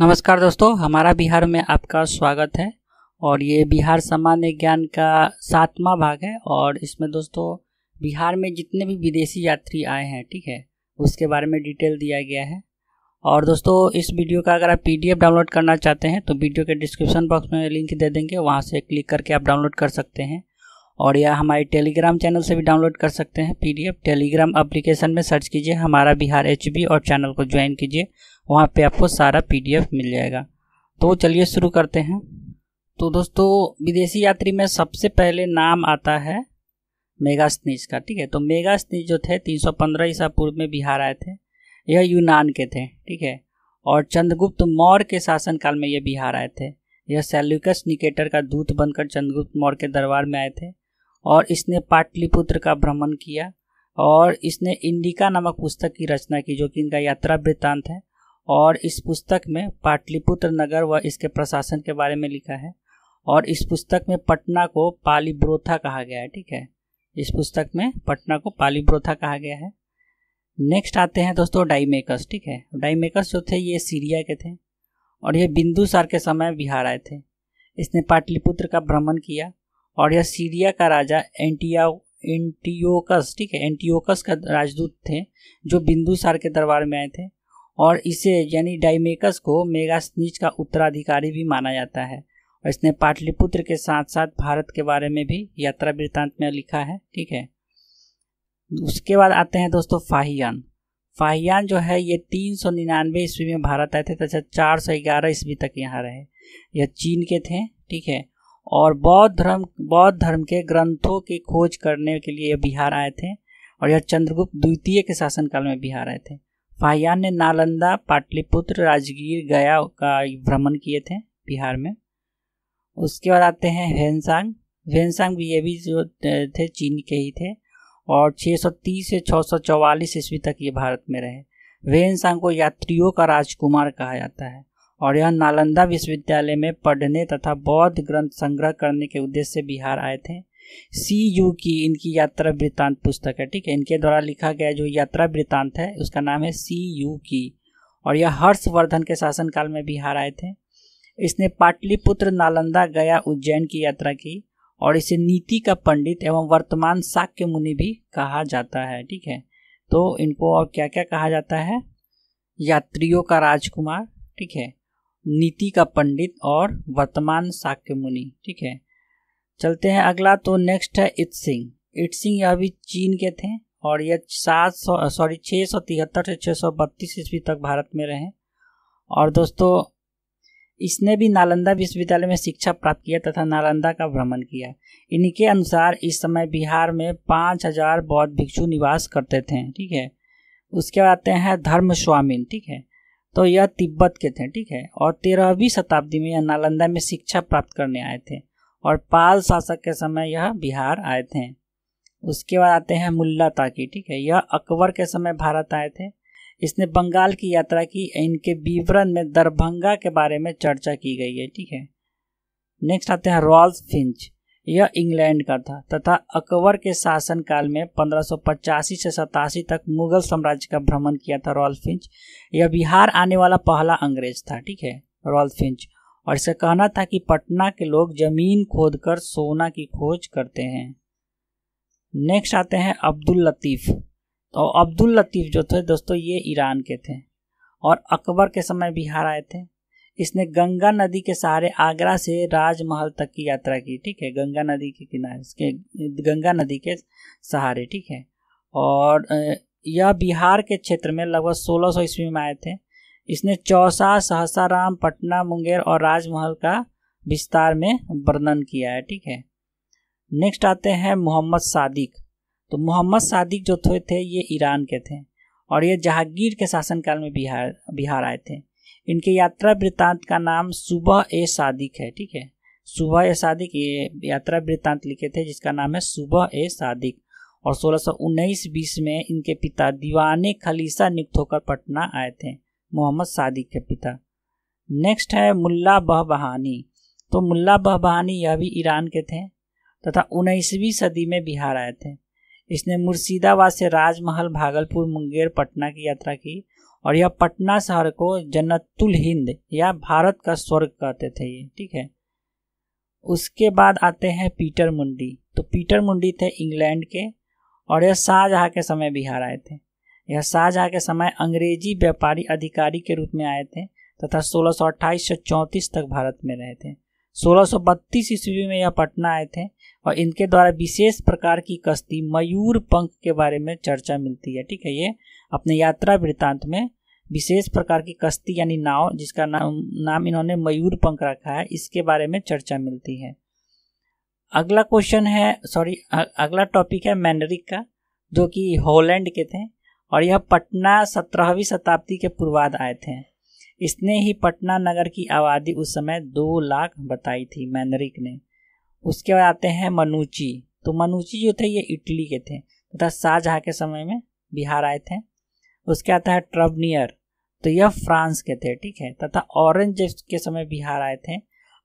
नमस्कार दोस्तों हमारा बिहार में आपका स्वागत है और ये बिहार सामान्य ज्ञान का सातवां भाग है और इसमें दोस्तों बिहार में जितने भी विदेशी यात्री आए हैं ठीक है उसके बारे में डिटेल दिया गया है और दोस्तों इस वीडियो का अगर आप पीडीएफ डाउनलोड करना चाहते हैं तो वीडियो के डिस्क्रिप्शन बॉक्स में लिंक दे देंगे वहाँ से क्लिक करके आप डाउनलोड कर सकते हैं और यह हमारे टेलीग्राम चैनल से भी डाउनलोड कर सकते हैं पीडीएफ टेलीग्राम एप्लीकेशन में सर्च कीजिए हमारा बिहार एच और चैनल को ज्वाइन कीजिए वहाँ पे आपको सारा पीडीएफ मिल जाएगा तो चलिए शुरू करते हैं तो दोस्तों विदेशी यात्री में सबसे पहले नाम आता है मेगा स्नीज का ठीक है तो मेगा स्नीज जो थे 315 ईसा पूर्व में बिहार आए थे यह यूनान के थे ठीक है और चंद्रगुप्त मौर्य के शासनकाल में यह बिहार आए थे यह सेल्युकस निकेटर का दूत बनकर चंद्रगुप्त मौर्य के दरबार में आए थे और इसने पाटलिपुत्र का भ्रमण किया और इसने इंडिका नामक पुस्तक की रचना की जो कि इनका यात्रा वृत्तांत है और इस पुस्तक में पाटलिपुत्र नगर व इसके प्रशासन के बारे में लिखा है और इस पुस्तक में पटना को पालीब्रोथा कहा गया है ठीक है इस पुस्तक में पटना को पालीब्रोथा कहा गया है नेक्स्ट आते हैं दोस्तों डाईमेकर्स ठीक है डाईमेकर्स जो थे ये सीरिया के थे और ये बिंदुसार के समय बिहार आए थे इसने पाटलिपुत्र का भ्रमण किया और यह सीरिया का राजा एंटिया एंटियोकस ठीक है एंटियोकस का राजदूत थे जो बिंदुसार के दरबार में आए थे और इसे यानी डाइमेकस को मेगास्नीच का उत्तराधिकारी भी माना जाता है और इसने पाटलिपुत्र के साथ साथ भारत के बारे में भी यात्रा वृत्तांत में लिखा है ठीक है उसके बाद आते हैं दोस्तों फाहियान फाहियान जो है ये तीन सौ निन्यानवे ईस्वी में भारत आए थे तथा चार सौ ग्यारह ईस्वी तक यहाँ रहे यह चीन के थे ठीक है और बौद्ध धर्म बौद्ध धर्म के ग्रंथों की खोज करने के लिए बिहार आए थे और यह चंद्रगुप्त द्वितीय के शासनकाल में बिहार आए थे फाहियान ने नालंदा पाटलिपुत्र राजगीर गया का भ्रमण किए थे बिहार में उसके बाद आते हैं हेनसांग हेनसांग भी ये भी जो थे चीन के ही थे और 630 से 644 ईस्वी तक ये भारत में रहे वेनसांग को यात्रियों का राजकुमार कहा जाता है और यह नालंदा विश्वविद्यालय में पढ़ने तथा बौद्ध ग्रंथ संग्रह करने के उद्देश्य से बिहार आए थे सी यू की इनकी यात्रा वृत्तांत पुस्तक है ठीक है इनके द्वारा लिखा गया जो यात्रा वृत्तांत है उसका नाम है सी यू की और यह हर्षवर्धन के शासनकाल में बिहार आए थे इसने पाटलिपुत्र नालंदा गया उज्जैन की यात्रा की और इसे नीति का पंडित एवं वर्तमान शाक्य मुनि भी कहा जाता है ठीक है तो इनको और क्या क्या कहा जाता है यात्रियों का राजकुमार ठीक है नीति का पंडित और वर्तमान शाक्य मुनि ठीक है चलते हैं अगला तो नेक्स्ट है इट सिंह इट सिंह यह भी चीन के थे और यह सात सौ सॉरी छः सौ तिहत्तर से छः सौ बत्तीस ईस्वी तक भारत में रहे और दोस्तों इसने भी नालंदा विश्वविद्यालय में शिक्षा प्राप्त किया तथा नालंदा का भ्रमण किया इनके अनुसार इस समय बिहार में पाँच हजार बौद्ध भिक्षु निवास करते थे ठीक है उसके बाद आते हैं धर्म स्वामीन ठीक है तो यह तिब्बत के थे ठीक है और तेरहवीं शताब्दी में यह नालंदा में शिक्षा प्राप्त करने आए थे और पाल शासक के समय यह बिहार आए थे उसके बाद आते हैं मुल्ला ताकी ठीक है यह अकबर के समय भारत आए थे इसने बंगाल की यात्रा की इनके विवरण में दरभंगा के बारे में चर्चा की गई है ठीक है नेक्स्ट आते हैं रॉल्स फिंच यह इंग्लैंड का था तथा अकबर के शासन काल में पंद्रह से सतासी तक मुगल साम्राज्य का भ्रमण किया था रॉयल फिंच यह बिहार आने वाला पहला अंग्रेज था ठीक है रॉयल फिंच और इसका कहना था कि पटना के लोग जमीन खोदकर सोना की खोज करते हैं नेक्स्ट आते हैं अब्दुल लतीफ़ तो अब्दुल लतीफ़ जो थे दोस्तों ये ईरान के थे और अकबर के समय बिहार आए थे इसने गंगा नदी के सहारे आगरा से राजमहल तक की यात्रा की ठीक है गंगा नदी के किनारे इसके गंगा नदी के सहारे ठीक है और यह बिहार के क्षेत्र में लगभग 1600 सौ ईस्वी में आए थे इसने चौसा सहसाराम पटना मुंगेर और राजमहल का विस्तार में वर्णन किया है ठीक है नेक्स्ट आते हैं मोहम्मद सादिक तो मोहम्मद सादिक जो थे थे ये ईरान के थे और ये जहांगीर के शासनकाल में बिहार बिहार आए थे इनके यात्रा वृत्तांत का नाम सुबह ए सादिक है ठीक है सुबह ए सादिक ये यात्रा वृत्तांत लिखे थे जिसका नाम है सुबह ए सादिक और सोलह सौ उन्नीस बीस में इनके पिता दीवाने खलीसा नियुक्त होकर पटना आए थे मोहम्मद सादिक के पिता नेक्स्ट है मुल्ला बहबहानी तो मुल्ला बहबहानी यह भी ईरान के थे तथा उन्नीसवीं सदी में बिहार आए थे इसने मुर्शिदाबाद से राजमहल भागलपुर मुंगेर पटना की यात्रा की और यह पटना शहर को जन्नतुल हिंद या भारत का स्वर्ग कहते थे ये ठीक है उसके बाद आते हैं पीटर मुंडी तो पीटर मुंडी थे इंग्लैंड के और यह शाहजहाँ के समय बिहार आए थे यह शाहजहाँ के समय अंग्रेजी व्यापारी अधिकारी के रूप में आए थे तथा सोलह सौ से चौंतीस तक भारत में रहे थे 1632 ईस्वी में यह पटना आए थे और इनके द्वारा विशेष प्रकार की कश्ती मयूर पंख के बारे में चर्चा मिलती है ठीक है ये अपने यात्रा वृत्तांत में विशेष प्रकार की कश्ती यानी नाव जिसका नाम नाम इन्होंने मयूर पंख रखा है इसके बारे में चर्चा मिलती है अगला क्वेश्चन है सॉरी अगला टॉपिक है मैंडरिक का जो कि हॉलैंड के थे और यह पटना सत्रहवीं शताब्दी के पूर्वाध आए थे इसने ही पटना नगर की आबादी उस समय दो लाख बताई थी मैनरिक ने उसके बाद आते हैं मनुची तो मनुची जो थे ये इटली के थे तथा शाहजहाँ के समय में बिहार आए थे उसके आता है ट्रबनियर तो यह फ्रांस के थे ठीक है तथा ऑरेंज के समय बिहार आए थे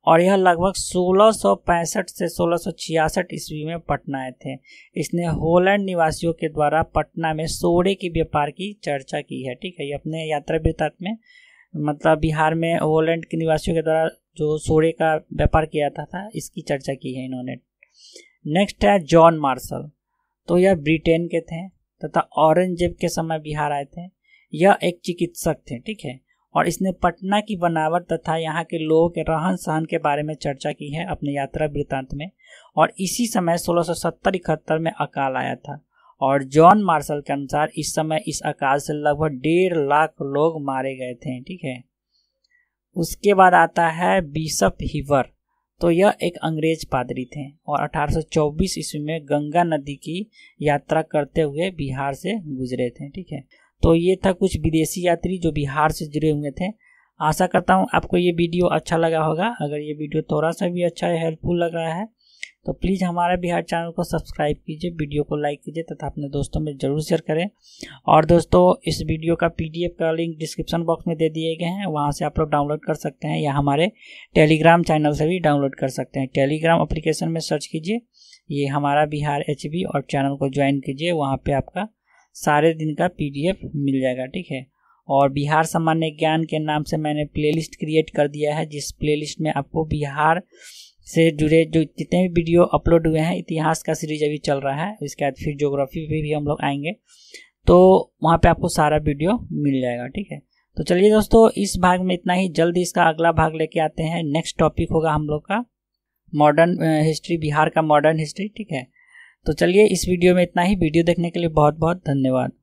और यह लगभग 1665 से 1666 ईस्वी में पटना आए थे इसने होलैंड निवासियों के द्वारा पटना में सोड़े के व्यापार की चर्चा की है ठीक है ये अपने यात्रा वृत्त में मतलब बिहार में ओवरलैंड के निवासियों के द्वारा जो सोड़े का व्यापार किया था, था इसकी चर्चा की है इन्होंने नेक्स्ट है जॉन मार्शल तो यह ब्रिटेन के थे तथा औरंगजेब के समय बिहार आए थे यह एक चिकित्सक थे ठीक है और इसने पटना की बनावट तथा यहाँ के लोगों के रहन सहन के बारे में चर्चा की है अपने यात्रा वृत्तांत में और इसी समय सोलह सौ में अकाल आया था और जॉन मार्शल के अनुसार इस समय इस अकाल से लगभग डेढ़ लाख लोग मारे गए थे ठीक है उसके बाद आता है बिशप हिवर तो यह एक अंग्रेज पादरी थे और 1824 ईस्वी में गंगा नदी की यात्रा करते हुए बिहार से गुजरे थे ठीक है तो ये था कुछ विदेशी यात्री जो बिहार से जुड़े हुए थे आशा करता हूँ आपको ये वीडियो अच्छा लगा होगा अगर ये वीडियो थोड़ा सा भी अच्छा हेल्पफुल लग रहा है तो प्लीज़ हमारे बिहार चैनल को सब्सक्राइब कीजिए वीडियो को लाइक कीजिए तथा अपने दोस्तों में ज़रूर शेयर करें और दोस्तों इस वीडियो का पीडीएफ का लिंक डिस्क्रिप्शन बॉक्स में दे दिए गए हैं वहाँ से आप लोग डाउनलोड कर सकते हैं या हमारे टेलीग्राम चैनल से भी डाउनलोड कर सकते हैं टेलीग्राम अप्लीकेशन में सर्च कीजिए ये हमारा बिहार एच और चैनल को ज्वाइन कीजिए वहाँ पर आपका सारे दिन का पी मिल जाएगा ठीक है और बिहार सामान्य ज्ञान के नाम से मैंने प्लेलिस्ट क्रिएट कर दिया है जिस प्लेलिस्ट में आपको बिहार से जुड़े जो जितने भी वीडियो अपलोड हुए हैं इतिहास का सीरीज अभी चल रहा है इसके बाद फिर जोग्राफी पर भी हम लोग आएंगे तो वहाँ पे आपको सारा वीडियो मिल जाएगा ठीक है तो चलिए दोस्तों इस भाग में इतना ही जल्दी इसका अगला भाग लेके आते हैं नेक्स्ट टॉपिक होगा हम लोग का मॉडर्न हिस्ट्री बिहार का मॉडर्न हिस्ट्री ठीक है तो चलिए इस वीडियो में इतना ही वीडियो देखने के लिए बहुत बहुत धन्यवाद